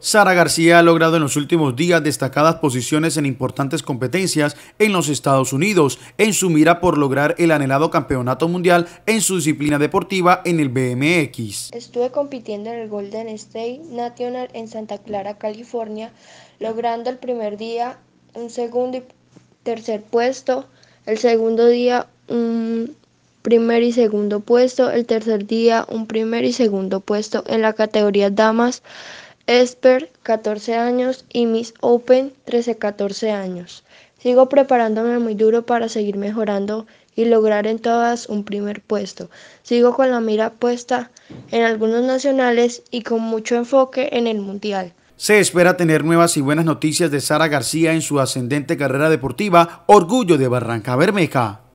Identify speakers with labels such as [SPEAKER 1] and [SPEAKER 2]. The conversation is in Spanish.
[SPEAKER 1] Sara García ha logrado en los últimos días destacadas posiciones en importantes competencias en los Estados Unidos, en su mira por lograr el anhelado campeonato mundial en su disciplina deportiva en el BMX.
[SPEAKER 2] Estuve compitiendo en el Golden State National en Santa Clara, California, logrando el primer día un segundo y tercer puesto, el segundo día un primer y segundo puesto, el tercer día un primer y segundo puesto en la categoría damas Esper, 14 años, y Miss Open, 13-14 años. Sigo preparándome muy duro para seguir mejorando y lograr en todas un primer puesto. Sigo con la mira puesta en algunos nacionales y con mucho enfoque en el mundial.
[SPEAKER 1] Se espera tener nuevas y buenas noticias de Sara García en su ascendente carrera deportiva
[SPEAKER 3] Orgullo de Barranca Bermeja.